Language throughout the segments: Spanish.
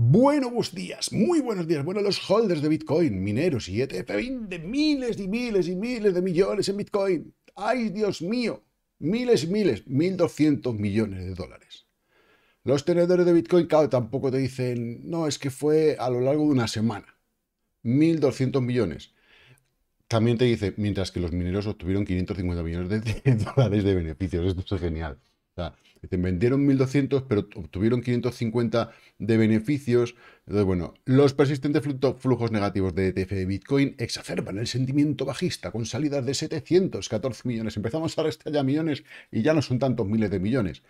Buenos días, muy buenos días. Bueno, los holders de Bitcoin, mineros y ETF de miles y miles y miles de millones en Bitcoin. ¡Ay, Dios mío! Miles y miles, 1.200 millones de dólares. Los tenedores de Bitcoin, claro, tampoco te dicen, no, es que fue a lo largo de una semana. 1.200 millones. También te dice, mientras que los mineros obtuvieron 550 millones de dólares de beneficios. Esto es genial. O sea, vendieron 1.200, pero obtuvieron 550 de beneficios. Entonces, bueno, los persistentes flujos negativos de ETF de Bitcoin exacerban el sentimiento bajista con salidas de 714 millones. Empezamos a restar ya millones y ya no son tantos miles de millones.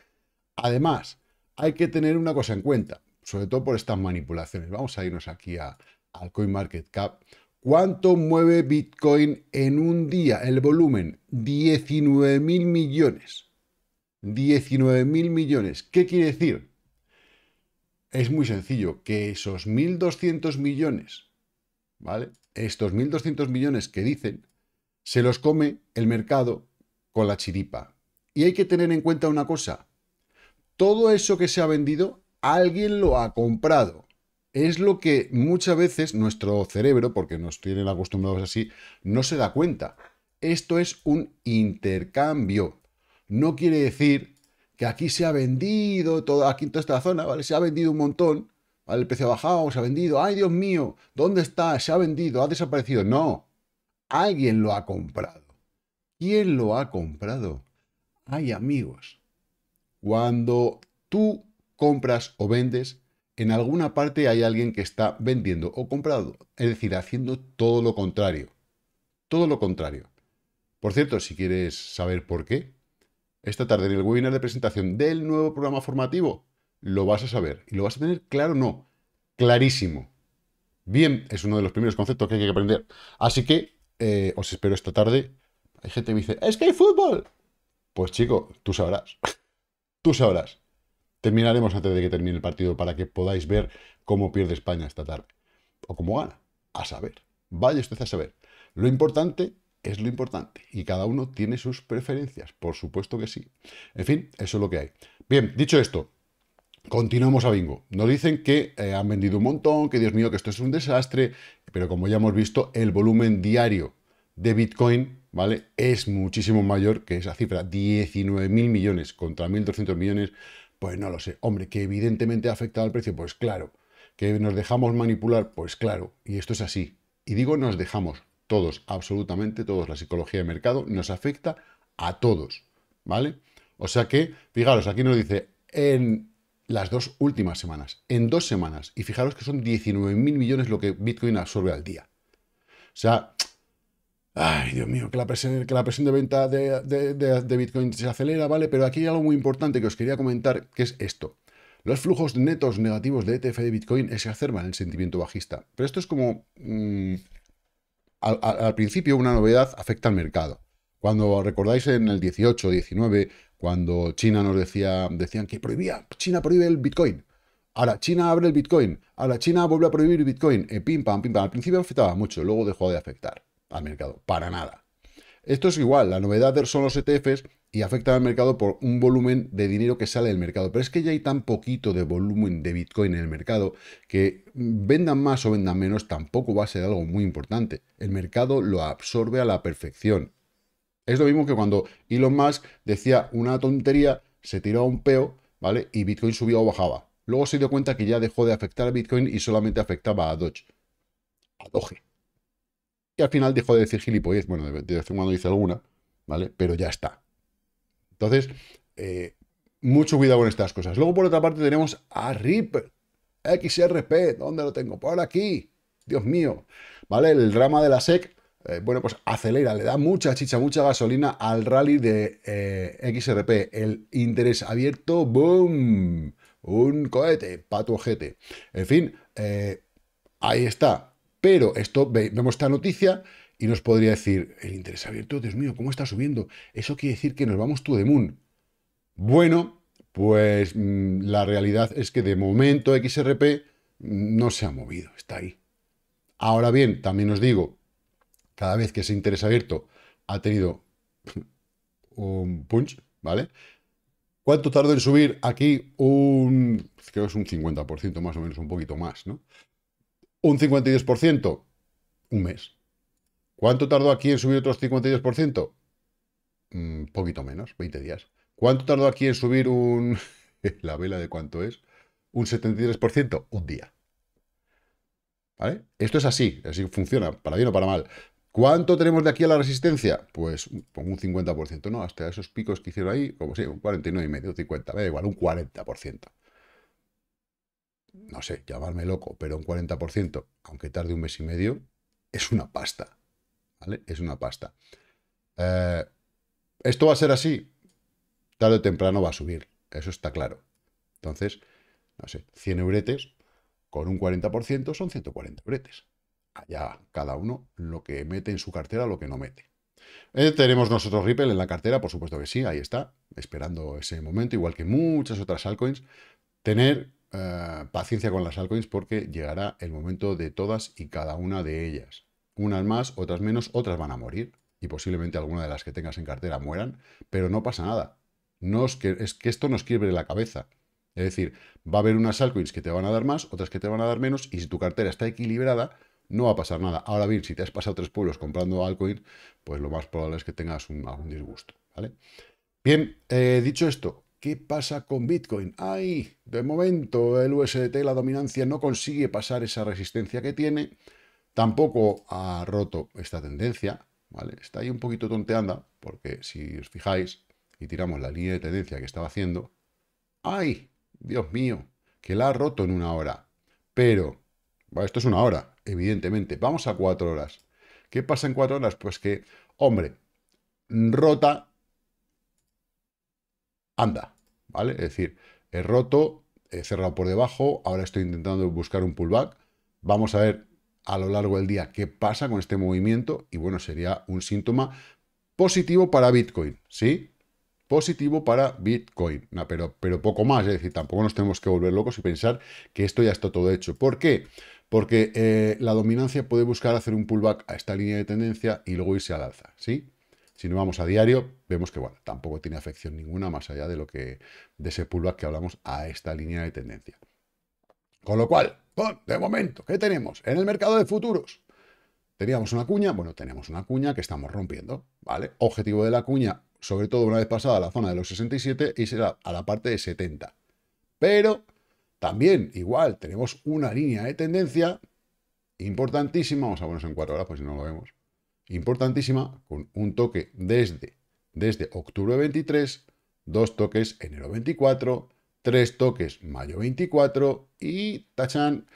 Además, hay que tener una cosa en cuenta, sobre todo por estas manipulaciones. Vamos a irnos aquí a, al CoinMarketCap. ¿Cuánto mueve Bitcoin en un día? El volumen, 19.000 millones. 19 mil millones. ¿Qué quiere decir? Es muy sencillo, que esos 1.200 millones, ¿vale? Estos 1.200 millones que dicen, se los come el mercado con la chiripa. Y hay que tener en cuenta una cosa, todo eso que se ha vendido, alguien lo ha comprado. Es lo que muchas veces nuestro cerebro, porque nos tienen acostumbrados así, no se da cuenta. Esto es un intercambio no quiere decir que aquí se ha vendido, todo, aquí en toda esta zona, ¿vale? Se ha vendido un montón, ¿vale? El precio ha bajado, se ha vendido, ¡ay, Dios mío! ¿Dónde está? Se ha vendido, ha desaparecido. No, alguien lo ha comprado. ¿Quién lo ha comprado? Hay amigos. Cuando tú compras o vendes, en alguna parte hay alguien que está vendiendo o comprado, es decir, haciendo todo lo contrario. Todo lo contrario. Por cierto, si quieres saber por qué, esta tarde en el webinar de presentación del nuevo programa formativo, lo vas a saber. Y lo vas a tener claro, no, clarísimo. Bien, es uno de los primeros conceptos que hay que aprender. Así que eh, os espero esta tarde. Hay gente que me dice, es que hay fútbol. Pues chico, tú sabrás. tú sabrás. Terminaremos antes de que termine el partido para que podáis ver cómo pierde España esta tarde. O cómo gana. A saber. Vaya usted a saber. Lo importante es lo importante. Y cada uno tiene sus preferencias, por supuesto que sí. En fin, eso es lo que hay. Bien, dicho esto, continuamos a Bingo. Nos dicen que eh, han vendido un montón, que Dios mío, que esto es un desastre, pero como ya hemos visto, el volumen diario de Bitcoin, ¿vale? Es muchísimo mayor que esa cifra, 19.000 millones contra 1.200 millones, pues no lo sé. Hombre, que evidentemente ha afectado al precio, pues claro. Que nos dejamos manipular, pues claro. Y esto es así. Y digo nos dejamos, todos, absolutamente todos. La psicología de mercado nos afecta a todos, ¿vale? O sea que, fijaros, aquí nos dice en las dos últimas semanas, en dos semanas, y fijaros que son 19.000 millones lo que Bitcoin absorbe al día. O sea, ay, Dios mío, que la presión, de venta de, Bitcoin se acelera, ¿vale? Pero aquí hay algo muy importante que os quería comentar, que es esto. Los flujos netos negativos de ETF de Bitcoin se acervan el sentimiento bajista. Pero esto es como mm, al, principio una novedad afecta al mercado. Cuando recordáis en el 18, 19, cuando China nos decía, decían que prohibía, China prohíbe el Bitcoin. Ahora China abre el Bitcoin. Ahora China vuelve a prohibir Bitcoin. Eh, pim, pam, pim, pam. Al principio afectaba mucho, luego dejó de afectar al mercado. Para nada. Esto es igual, la novedad son los ETFs y afectan al mercado por un volumen de dinero que sale del mercado. Pero es que ya hay tan poquito de volumen de Bitcoin en el mercado que vendan más o vendan menos tampoco va a ser algo muy importante. El mercado lo absorbe a la perfección. Es lo mismo que cuando Elon Musk decía una tontería, se tiró a un peo, ¿vale? Y Bitcoin subía o bajaba. Luego se dio cuenta que ya dejó de afectar a Bitcoin y solamente afectaba a Doge. A Doge. Y al final dejó de decir gilipollas, bueno, de, vez cuando dice alguna, ¿vale? Pero ya está. Entonces, eh, mucho cuidado con estas cosas. Luego, por otra parte, tenemos a RIP. XRP, ¿dónde lo tengo? Por aquí. Dios mío. ¿Vale? El drama de la SEC, eh, bueno, pues acelera, le da mucha chicha, mucha gasolina al rally de eh, XRP. El interés abierto, ¡boom! Un cohete, pato En fin, ahí está. Pero esto, vemos esta noticia y nos podría decir, el interés abierto, Dios mío, ¿cómo está subiendo? Eso quiere decir que nos vamos to the moon. Bueno, pues mm, la realidad es que de momento XRP no se ha movido, está ahí. Ahora bien, también os digo, cada vez que ese interés abierto ha tenido un punch, ¿vale? ¿Cuánto tardó en subir aquí un, creo que es un 50% más o menos, un poquito más, ¿no? un 52%, un mes. ¿Cuánto tardó aquí en subir otros 52%? Un poquito menos, 20 días. ¿Cuánto tardó aquí en subir un... la vela de cuánto es? Un 73%, un día. ¿Vale? Esto es así, así funciona, para bien o para mal. ¿Cuánto tenemos de aquí a la resistencia? Pues pongo pues un 50%, ¿no? Hasta esos picos que hicieron ahí, como si un 49,5, 50, me da igual, un 40% no sé, llamarme loco, pero un 40%, aunque tarde un mes y medio, es una pasta. ¿Vale? Es una pasta. Eh, ¿Esto va a ser así? Tarde o temprano va a subir, eso está claro. Entonces, no sé, 100 euretes con un 40% son 140 euretes. Allá cada uno lo que mete en su cartera, lo que no mete. Eh, ¿Tenemos nosotros Ripple en la cartera? Por supuesto que sí, ahí está, esperando ese momento, igual que muchas otras altcoins. Tener eh, paciencia con las altcoins porque llegará el momento de todas y cada una de ellas. Unas más, otras menos, otras van a morir y posiblemente alguna de las que tengas en cartera mueran, pero no pasa nada. No es, que, es que esto nos quiebre la cabeza. Es decir, va a haber unas altcoins que te van a dar más, otras que te van a dar menos, y si tu cartera está equilibrada, no va a pasar nada. Ahora bien, si te has pasado tres pueblos comprando altcoins, pues lo más probable es que tengas un, disgusto. ¿vale? Bien, eh, dicho esto, ¿Qué pasa con Bitcoin? Ay, de momento el USDT, la dominancia, no consigue pasar esa resistencia que tiene. Tampoco ha roto esta tendencia, ¿vale? Está ahí un poquito tonteando, porque si os fijáis y tiramos la línea de tendencia que estaba haciendo, ¡ay! Dios mío, que la ha roto en una hora. Pero, esto es una hora, evidentemente. Vamos a cuatro horas. ¿Qué pasa en cuatro horas? Pues que, hombre, rota anda, ¿vale? Es decir, he roto, he cerrado por debajo, ahora estoy intentando buscar un pullback. Vamos a ver a lo largo del día qué pasa con este movimiento y bueno, sería un síntoma positivo para Bitcoin, ¿sí? Positivo para Bitcoin, pero, pero poco más, es decir, tampoco nos tenemos que volver locos y pensar que esto ya está todo hecho. ¿Por qué? Porque eh, la dominancia puede buscar hacer un pullback a esta línea de tendencia y luego irse al alza, ¿sí? Si no vamos a diario, vemos que bueno, tampoco tiene afección ninguna más allá de lo que de ese pullback que hablamos a esta línea de tendencia. Con lo cual, de momento, ¿qué tenemos? En el mercado de futuros. Teníamos una cuña, bueno, tenemos una cuña que estamos rompiendo, ¿vale? Objetivo de la cuña, sobre todo una vez pasada la zona de los 67 y será a la parte de 70. Pero también, igual, tenemos una línea de tendencia importantísima, vamos a ponernos en cuatro horas, pues si no lo vemos, importantísima, con un toque desde, desde octubre 23, dos toques enero 24, tres toques mayo 24 y, tachan,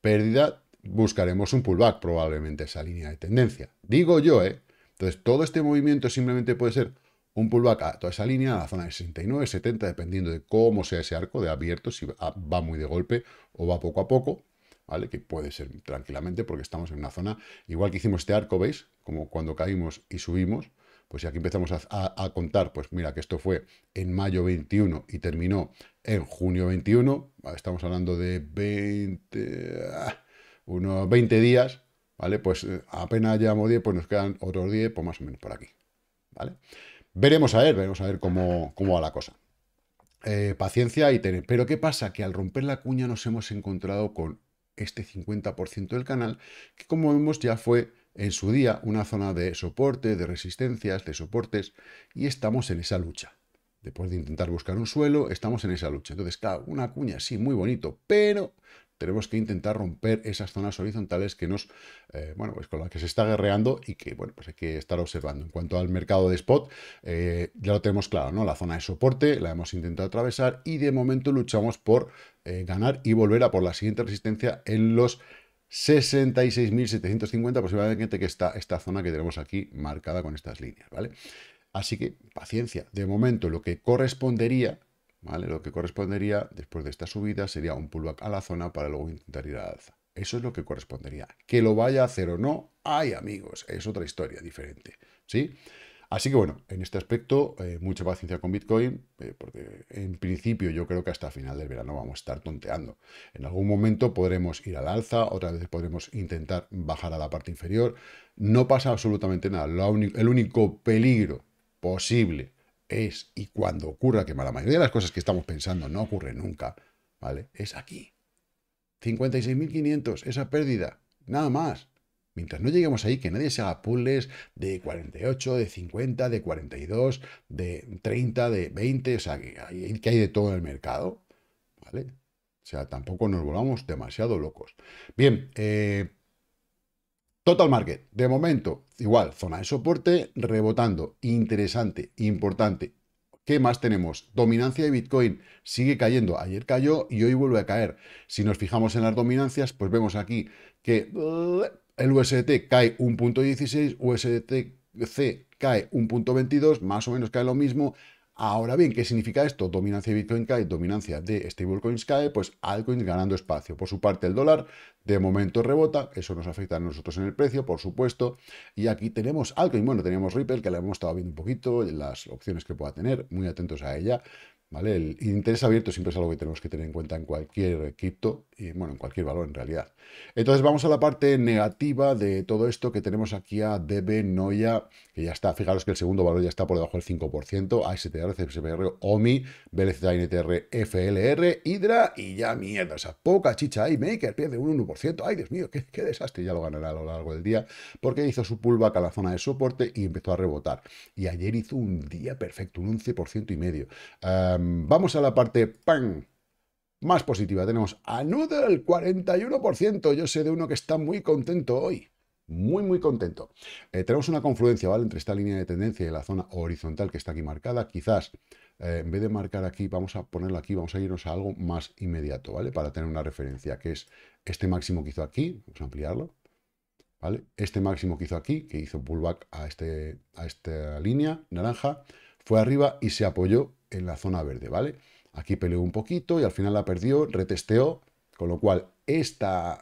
pérdida, buscaremos un pullback probablemente esa línea de tendencia. Digo yo, ¿eh? Entonces, todo este movimiento simplemente puede ser un pullback a toda esa línea, a la zona de 69, 70, dependiendo de cómo sea ese arco de abierto, si va muy de golpe o va poco a poco. ¿vale? Que puede ser tranquilamente porque estamos en una zona, igual que hicimos este arco, ¿veis? Como cuando caímos y subimos, pues si aquí empezamos a, contar, pues mira que esto fue en mayo 21 y terminó en junio 21, estamos hablando de 20, unos 20 días, ¿vale? Pues eh, apenas llevamos 10, pues nos quedan otros 10, pues más o menos por aquí, ¿vale? Veremos a ver, veremos a ver cómo, cómo va la cosa. Eh, paciencia y tener. Pero ¿qué pasa? Que al romper la cuña nos hemos encontrado con este 50% del canal, que como vemos ya fue en su día una zona de soporte, de resistencias, de soportes, y estamos en esa lucha. Después de intentar buscar un suelo, estamos en esa lucha. Entonces, claro, una cuña, sí, muy bonito, pero tenemos que intentar romper esas zonas horizontales que nos, eh, bueno, pues con las que se está guerreando y que, bueno, pues hay que estar observando. En cuanto al mercado de spot, eh, ya lo tenemos claro, ¿no? La zona de soporte la hemos intentado atravesar y de momento luchamos por eh, ganar y volver a por la siguiente resistencia en los 66.750 posiblemente que está esta zona que tenemos aquí marcada con estas líneas, ¿vale? Así que, paciencia, de momento lo que correspondería lo que correspondería después de esta subida sería un pullback a la zona para luego intentar ir al alza. Eso es lo que correspondería. Que lo vaya a hacer o no, hay amigos, es otra historia diferente, ¿sí? Así que bueno, en este aspecto, eh, mucha paciencia con Bitcoin, eh, porque en principio yo creo que hasta final del verano vamos a estar tonteando. En algún momento podremos ir al alza, otra vez podremos intentar bajar a la parte inferior. No pasa absolutamente nada. el único peligro posible es y cuando ocurra, que la mayoría de las cosas que estamos pensando no ocurren nunca, ¿vale? Es aquí. 56.500, esa pérdida, nada más. Mientras no lleguemos ahí, que nadie se haga puzzles de 48, de 50, de 42, de 30, de 20, o sea, que hay, que hay de todo el mercado, ¿vale? O sea, tampoco nos volvamos demasiado locos. Bien, eh, Total Market, de momento, igual, zona de soporte, rebotando, interesante, importante. ¿Qué más tenemos? Dominancia de Bitcoin sigue cayendo. Ayer cayó y hoy vuelve a caer. Si nos fijamos en las dominancias, pues vemos aquí que eh, el USDT cae 1.16, C cae 1.22, más o menos cae lo mismo, Ahora bien, ¿qué significa esto? Dominancia de Bitcoin cae, dominancia de stablecoins cae, pues altcoins ganando espacio. Por su parte, el dólar de momento rebota, eso nos afecta a nosotros en el precio, por supuesto. Y aquí tenemos y bueno, tenemos Ripple, que la hemos estado viendo un poquito, las opciones que pueda tener, muy atentos a ella. ¿vale? El interés abierto siempre es algo que tenemos que tener en cuenta en cualquier cripto y, bueno, en cualquier valor en realidad. Entonces vamos a la parte negativa de todo esto que tenemos aquí a DB Noia, que ya está, fijaros que el segundo valor ya está por debajo del 5%, ASTR, CFPR, OMI, BLZ, FLR, Hydra y ya mierda, o sea, poca chicha ahí, Maker pierde un 1%, ay Dios mío, qué, desastre, ya lo ganará a lo largo del día, porque hizo su pullback a la zona de soporte y empezó a rebotar. Y ayer hizo un día perfecto, un 11% y medio. Ah, Em, vamos a la parte pan. Más positiva, tenemos a Noodle, 41%. Yo sé de uno que está muy contento hoy muy, muy contento. Eh, tenemos una confluencia, ¿vale? Entre esta línea de tendencia y la zona horizontal que está aquí marcada. Quizás, eh, en vez de marcar aquí, vamos a ponerlo aquí, vamos a irnos a algo más inmediato, ¿vale? Para tener una referencia, que es este máximo que hizo aquí, vamos a ampliarlo, ¿vale? Este máximo que hizo aquí, que hizo pullback a, este, a esta línea naranja, fue arriba y se apoyó en la zona verde, ¿vale? Aquí peleó un poquito y al final la perdió, retesteó, con lo cual esta,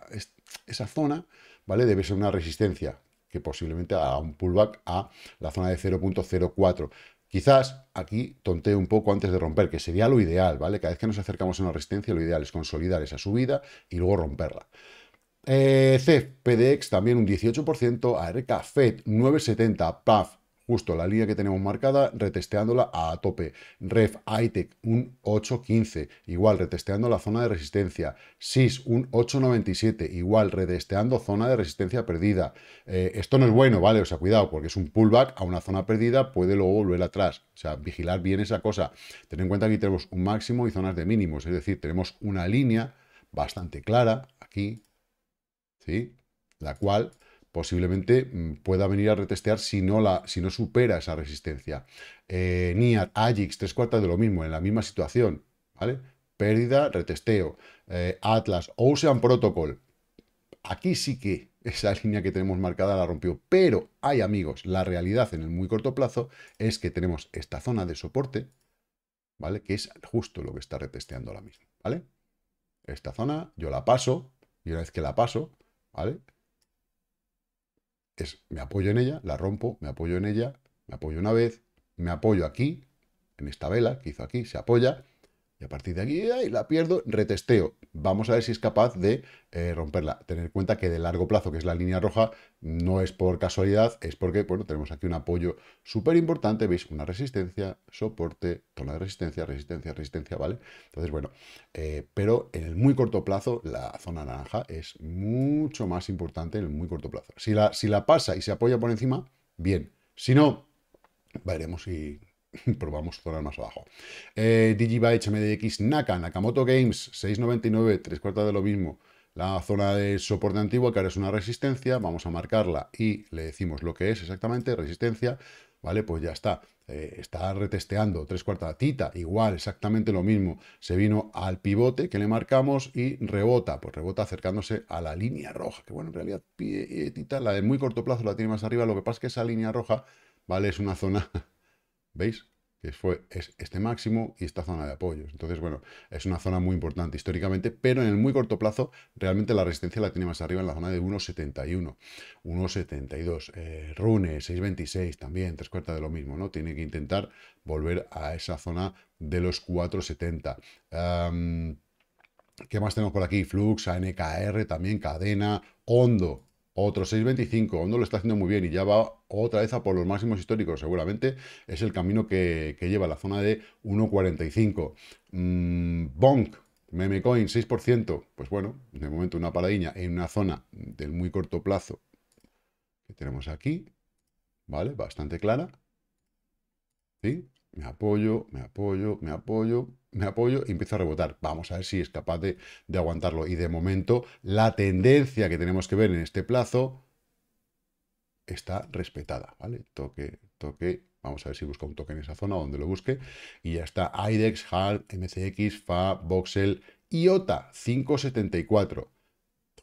esa zona, ¿vale? Debe ser una resistencia que posiblemente haga un pullback a la zona de 0.04. Quizás aquí tontee un poco antes de romper, que sería lo ideal, ¿vale? Cada vez que nos acercamos a una resistencia, lo ideal es consolidar esa subida y luego romperla. Eh, PDX también un 18%, ARK, FED 9,70, PAF justo la línea que tenemos marcada, retesteándola a tope. Ref, ITEC, un 8.15, igual retesteando la zona de resistencia. SIS, un 8.97, igual retesteando zona de resistencia perdida. Eh, esto no es bueno, ¿vale? O sea, cuidado, porque es un pullback a una zona perdida, puede luego volver atrás. O sea, vigilar bien esa cosa. Ten en cuenta que aquí tenemos un máximo y zonas de mínimos, es decir, tenemos una línea bastante clara aquí, ¿sí? La cual posiblemente mm, pueda venir a retestear si no, la, si no supera esa resistencia. Eh, NIAT, AGIX, tres cuartas de lo mismo, en la misma situación, ¿vale? Pérdida, retesteo. Eh, Atlas, Ocean Protocol. Aquí sí que esa línea que tenemos marcada la rompió, pero hay amigos, la realidad en el muy corto plazo es que tenemos esta zona de soporte, ¿vale? Que es justo lo que está retesteando ahora mismo, ¿vale? Esta zona yo la paso, y una vez que la paso, ¿vale? es me apoyo en ella, la rompo, me apoyo en ella, me apoyo una vez, me apoyo aquí, en esta vela que hizo aquí, se apoya, y a partir de aquí, ¡ay! la pierdo, retesteo. Vamos a ver si es capaz de eh, romperla. Tener en cuenta que de largo plazo, que es la línea roja, no es por casualidad, es porque bueno, tenemos aquí un apoyo súper importante. Veis, una resistencia, soporte, zona de resistencia, resistencia, resistencia, ¿vale? Entonces, bueno, eh, pero en el muy corto plazo, la zona naranja es mucho más importante en el muy corto plazo. Si la, si la pasa y se apoya por encima, bien. Si no, veremos si probamos zonas más abajo. Eh, Digibyte, x Naka, Nakamoto Games, 6.99, tres cuartas de lo mismo. La zona de soporte antiguo, que ahora es una resistencia, vamos a marcarla y le decimos lo que es exactamente, resistencia, ¿vale? Pues ya está. Eh, está retesteando tres cuartas tita, igual, exactamente lo mismo. Se vino al pivote que le marcamos y rebota, pues rebota acercándose a la línea roja, que bueno, en realidad eh, tita, la de muy corto plazo la tiene más arriba, lo que pasa es que esa línea roja, ¿vale? Es una zona ¿Veis? Que fue, es este máximo y esta zona de apoyos. Entonces, bueno, es una zona muy importante históricamente, pero en el muy corto plazo realmente la resistencia la tiene más arriba en la zona de 1,71, 1,72. Eh, Rune, 6,26 también, tres cuartas de lo mismo, ¿no? Tiene que intentar volver a esa zona de los 4,70. ¿Qué más tenemos por aquí? Flux, ANKR, también cadena, Hondo, otro 6.25, Hondo no lo está haciendo muy bien y ya va otra vez a por los máximos históricos, seguramente es el camino que, lleva la zona de 1.45. Mm, Bonk, Memecoin, 6%, pues bueno, de momento una paradiña en una zona del muy corto plazo que tenemos aquí, ¿vale? Bastante clara, ¿sí? me apoyo, me apoyo, me apoyo, me apoyo y empiezo a rebotar. Vamos a ver si es capaz de, aguantarlo. Y de momento, la tendencia que tenemos que ver en este plazo está respetada, ¿vale? Toque, toque, Vamos a ver si busca un toque en esa zona, donde lo busque. Y ya está. IDEX, HAL, MCX, FA, Voxel, IOTA, 574.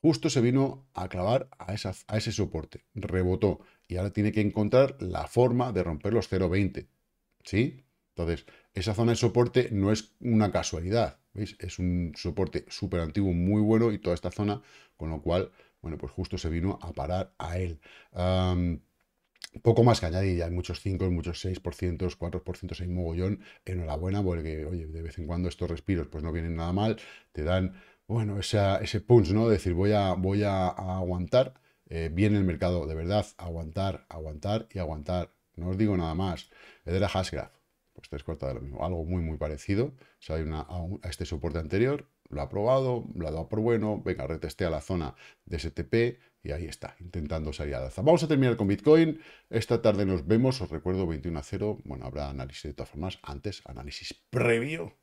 Justo se vino a clavar a, esa, a, ese soporte. Rebotó. Y ahora tiene que encontrar la forma de romper los 0,20. ¿Sí? Entonces, esa zona de soporte no es una casualidad, ¿veis? Es un soporte súper antiguo, muy bueno, y toda esta zona, con lo cual, bueno, pues justo se vino a parar a él. poco más que añadir, ya hay muchos 5, muchos 6%, 4%, hay mogollón. Enhorabuena, porque, oye, de vez en cuando estos respiros pues no vienen nada mal, te dan, bueno, esa, ese punch, ¿no? decir, voy a, voy a, aguantar eh, viene el mercado, de verdad, aguantar, aguantar y aguantar. No os digo nada más. la Hasgraf está cuartas de lo mismo. Algo muy, muy parecido. O una, a, este soporte anterior, lo ha probado, lo ha dado por bueno, venga, retestea la zona de STP y ahí está, intentando salir la alza. Vamos a terminar con Bitcoin. Esta tarde nos vemos, os recuerdo, 21 a 0. Bueno, habrá análisis de todas formas, antes, análisis previo.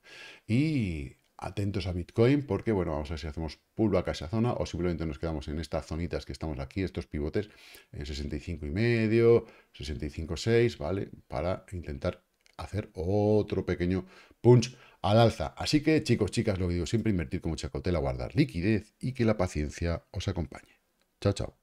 Y atentos a Bitcoin porque, bueno, vamos a ver si hacemos pullback a esa zona o simplemente nos quedamos en estas zonitas que estamos aquí, estos pivotes eh, en 65 y medio, 65,6, ¿vale? Para intentar hacer otro pequeño punch al alza. Así que chicos, chicas, lo que digo siempre, invertir con mucha cautela, guardar liquidez y que la paciencia os acompañe. Chao, chao.